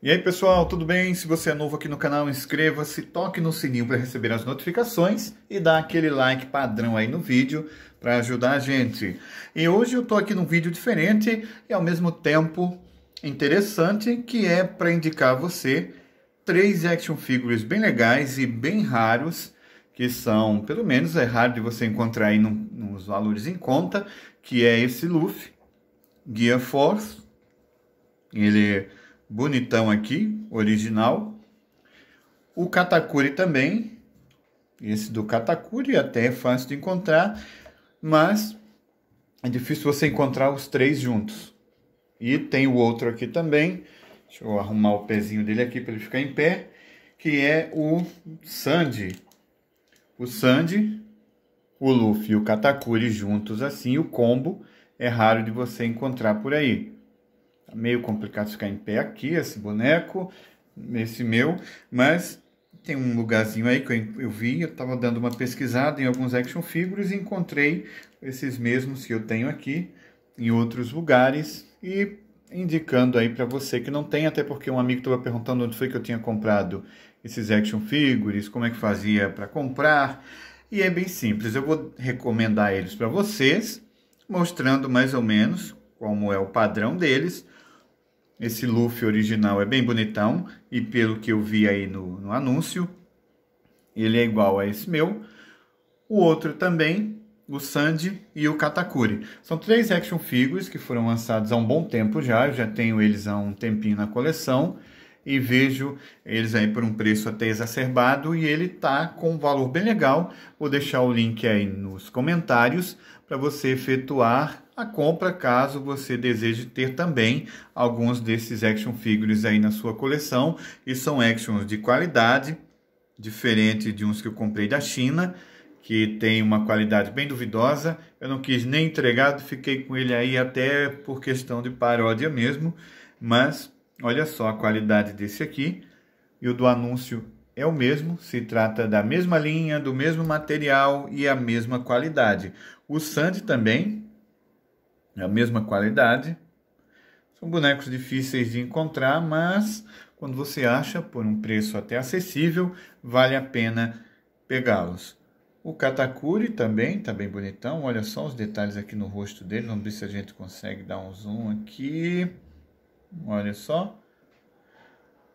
E aí pessoal, tudo bem? Se você é novo aqui no canal, inscreva-se, toque no sininho para receber as notificações e dá aquele like padrão aí no vídeo para ajudar a gente. E hoje eu estou aqui num vídeo diferente e ao mesmo tempo interessante, que é para indicar a você três action figures bem legais e bem raros, que são, pelo menos é raro de você encontrar aí no, nos valores em conta, que é esse Luffy, Gear Force, ele bonitão aqui, original. O Katakuri também, esse do Katakuri até é fácil de encontrar, mas é difícil você encontrar os três juntos. E tem o outro aqui também, deixa eu arrumar o pezinho dele aqui para ele ficar em pé, que é o Sandy. O Sandy, o Luffy e o Katakuri juntos assim, o combo é raro de você encontrar por aí. Tá meio complicado ficar em pé aqui, esse boneco, esse meu, mas tem um lugarzinho aí que eu, eu vi, eu estava dando uma pesquisada em alguns action figures e encontrei esses mesmos que eu tenho aqui em outros lugares e indicando aí para você que não tem, até porque um amigo estava perguntando onde foi que eu tinha comprado esses action figures, como é que fazia para comprar. E é bem simples, eu vou recomendar eles para vocês, mostrando mais ou menos como é o padrão deles. Esse Luffy original é bem bonitão e pelo que eu vi aí no, no anúncio, ele é igual a esse meu. O outro também, o Sandy e o Katakuri. São três action figures que foram lançados há um bom tempo já, eu já tenho eles há um tempinho na coleção e vejo eles aí por um preço até exacerbado e ele tá com um valor bem legal. Vou deixar o link aí nos comentários para você efetuar a compra, caso você deseje ter também alguns desses action figures aí na sua coleção. E são actions de qualidade, diferente de uns que eu comprei da China, que tem uma qualidade bem duvidosa. Eu não quis nem entregar, fiquei com ele aí até por questão de paródia mesmo. Mas olha só a qualidade desse aqui. E o do anúncio é o mesmo, se trata da mesma linha, do mesmo material e a mesma qualidade. O Sandy também é a mesma qualidade. São bonecos difíceis de encontrar, mas quando você acha por um preço até acessível, vale a pena pegá-los. O Katakuri também está bem bonitão. Olha só os detalhes aqui no rosto dele. Vamos ver se a gente consegue dar um zoom aqui. Olha só.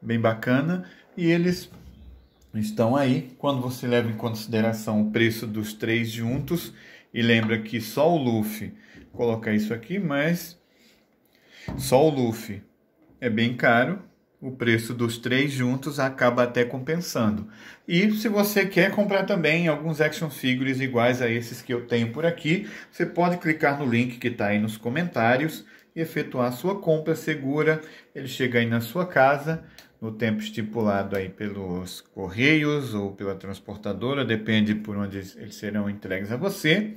Bem bacana. E eles estão aí. Quando você leva em consideração o preço dos três juntos, e lembra que só o Luffy colocar isso aqui, mas só o Luffy é bem caro. O preço dos três juntos acaba até compensando. E se você quer comprar também alguns action figures iguais a esses que eu tenho por aqui, você pode clicar no link que está aí nos comentários e efetuar sua compra segura. Ele chega aí na sua casa no tempo estipulado aí pelos correios ou pela transportadora, depende por onde eles serão entregues a você.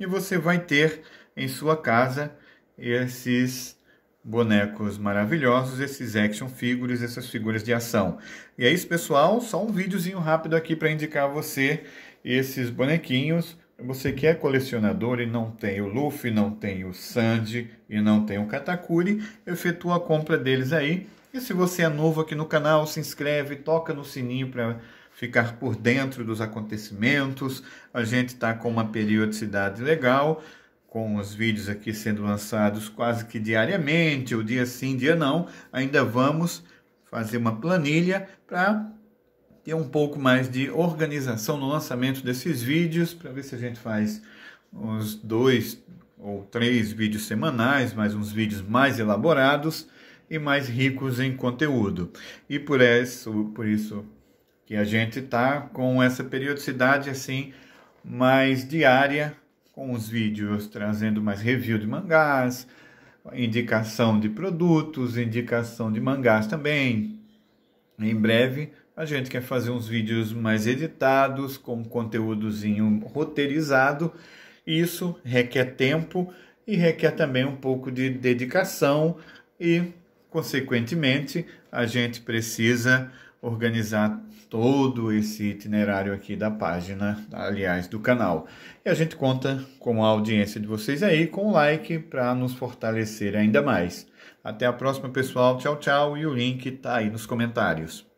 E você vai ter em sua casa esses bonecos maravilhosos, esses action figures, essas figuras de ação. E é isso, pessoal. Só um videozinho rápido aqui para indicar a você esses bonequinhos. Você que é colecionador e não tem o Luffy, não tem o Sandy e não tem o Katakuri, efetua a compra deles aí. E se você é novo aqui no canal, se inscreve, toca no sininho para ficar por dentro dos acontecimentos. A gente está com uma periodicidade legal com os vídeos aqui sendo lançados quase que diariamente, o dia sim, dia não, ainda vamos fazer uma planilha para ter um pouco mais de organização no lançamento desses vídeos, para ver se a gente faz uns dois ou três vídeos semanais, mais uns vídeos mais elaborados e mais ricos em conteúdo. E por isso, por isso que a gente está com essa periodicidade assim mais diária com os vídeos trazendo mais review de mangás, indicação de produtos, indicação de mangás também. Em breve a gente quer fazer uns vídeos mais editados, com conteúdozinho roteirizado. Isso requer tempo e requer também um pouco de dedicação e, consequentemente, a gente precisa organizar todo esse itinerário aqui da página, aliás, do canal. E a gente conta com a audiência de vocês aí, com o like para nos fortalecer ainda mais. Até a próxima, pessoal. Tchau, tchau. E o link está aí nos comentários.